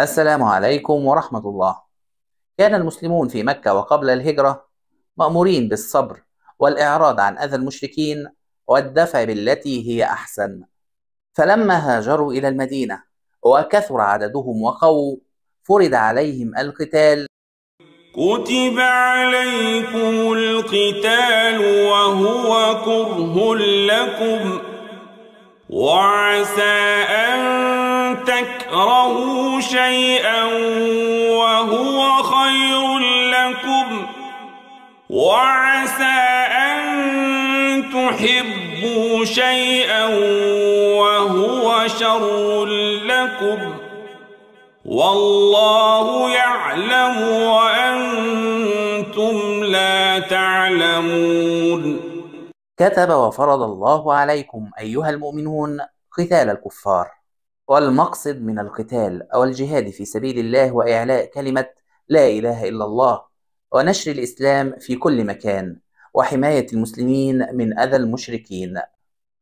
السلام عليكم ورحمة الله. كان المسلمون في مكة وقبل الهجرة مأمورين بالصبر والإعراض عن أذى المشركين والدفع بالتي هي أحسن. فلما هاجروا إلى المدينة وكثر عددهم وقووا فرض عليهم القتال كتب عليكم القتال وهو كره لكم وعسى أن تكرهوا شيئا وهو خير لكم وعسى أن تحبوا شيئا وهو شر لكم والله يعلم وأنتم لا تعلمون كتب وفرض الله عليكم أيها المؤمنون قتال الكفار والمقصد من القتال أو الجهاد في سبيل الله وإعلاء كلمة لا إله إلا الله ونشر الإسلام في كل مكان وحماية المسلمين من أذى المشركين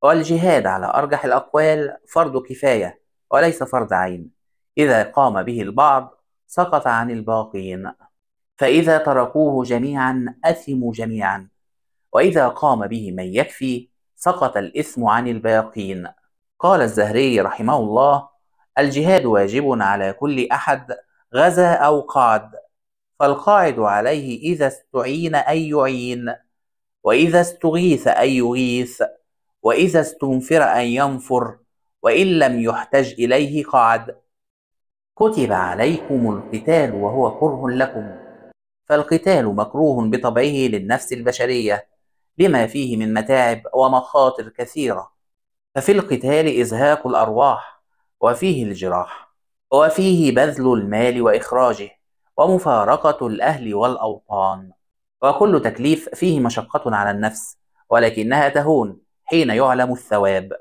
والجهاد على أرجح الأقوال فرض كفاية وليس فرض عين إذا قام به البعض سقط عن الباقين فإذا تركوه جميعا أثموا جميعا وإذا قام به من يكفي سقط الإثم عن الباقين قال الزهري رحمه الله الجهاد واجب على كل أحد غزا أو قعد فالقاعد عليه إذا استعين أن يعين وإذا استغيث أن يغيث وإذا استنفر أن ينفر وإن لم يحتج إليه قعد كتب عليكم القتال وهو كره لكم فالقتال مكروه بطبعه للنفس البشرية لما فيه من متاعب ومخاطر كثيرة ففي القتال إزهاق الأرواح وفيه الجراح وفيه بذل المال وإخراجه ومفارقة الأهل والأوطان وكل تكليف فيه مشقة على النفس ولكنها تهون حين يعلم الثواب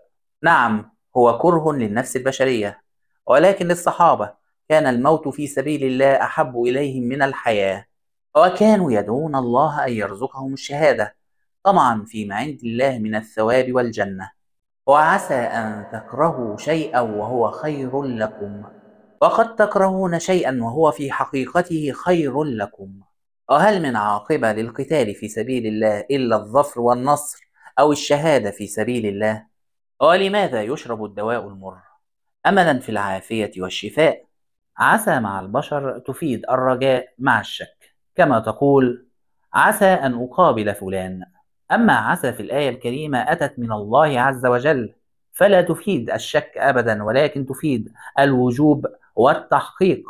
نعم هو كره للنفس البشرية ولكن للصحابة كان الموت في سبيل الله أحب إليهم من الحياة وكانوا يدعون الله أن يرزقهم الشهادة طمعا فيما عند الله من الثواب والجنة وعسى أن تكرهوا شيئا وهو خير لكم وقد تكرهون شيئا وهو في حقيقته خير لكم وهل من عاقبة للقتال في سبيل الله إلا الظفر والنصر أو الشهادة في سبيل الله ولماذا يشرب الدواء المر أملا في العافية والشفاء عسى مع البشر تفيد الرجاء مع الشك كما تقول عسى أن أقابل فلان أما عسى في الآية الكريمة أتت من الله عز وجل فلا تفيد الشك أبدا ولكن تفيد الوجوب والتحقيق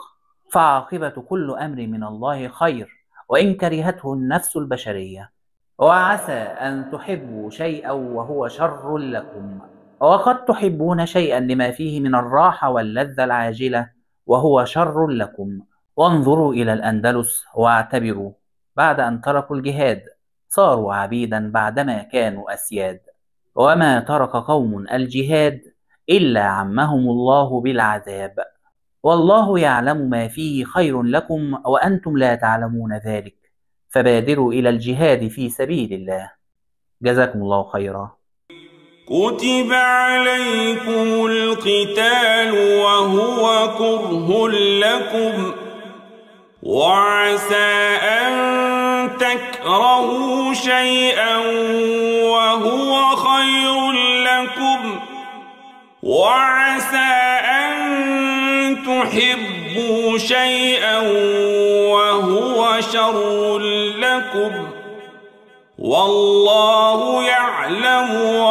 فعاقبة كل أمر من الله خير وإن كرهته النفس البشرية وعسى أن تحبوا شيئا وهو شر لكم وقد تحبون شيئا لما فيه من الراحة واللذة العاجلة وهو شر لكم وانظروا إلى الأندلس واعتبروا بعد أن تركوا الجهاد صاروا عبيدا بعدما كانوا أسياد وما ترك قوم الجهاد إلا عمهم الله بالعذاب والله يعلم ما فيه خير لكم وأنتم لا تعلمون ذلك فبادروا إلى الجهاد في سبيل الله جزاكم الله خيرا كتب عليكم القتال وهو كره لكم وعسى أن تك تكرهوا شيئا وهو خير لكم وعسى أن تحبوا شيئا وهو شر لكم والله يعلم